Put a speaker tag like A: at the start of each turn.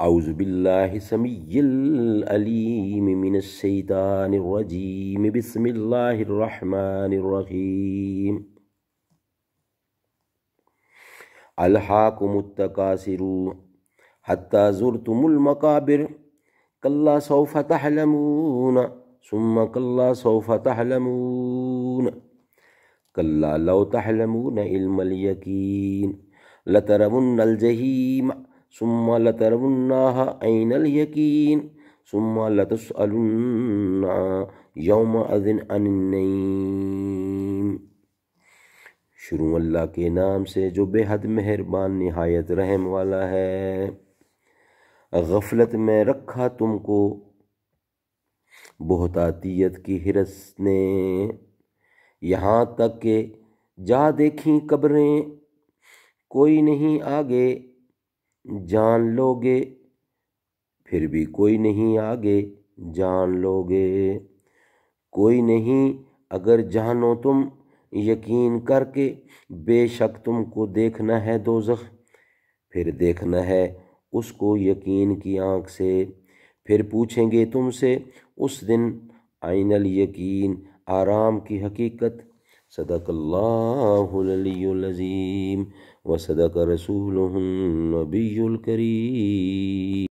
A: أعوذ بالله سمي الأليم من الشيطان الرجيم بسم الله الرحمن الرحيم ألحاكم التكاثر حتى زرتم المقابر كلا سوف تعلمون ثم كلا سوف تعلمون كلا لو تعلمون علم اليقين لترون الجحيم सुम्मा लतरवन्नाह ऐनल यकीन सुम्मा लतसअलुन्ना यौम अदिन अनईम शुरू अल्लाह के नाम से जो बेहद मेहरबान नहायत रहम वाला है गफलत में रखा तुमको बहुतातीत की हिरस ने यहाँ तक के जा देखी कब्रें कोई नहीं आगे جان لو گے پھر بھی کوئی نہیں آگے جان لو گے کوئی نہیں اگر جانو تم یقین کر کے بے شک تم کو دیکھنا ہے دوزخ پھر دیکھنا ہے اس کو یقین کی آنکھ سے پھر پوچھیں گے تم سے اس دن آئین الیقین آرام کی حقیقت صدق الله العلي العظيم وصدق رسوله النبي الكريم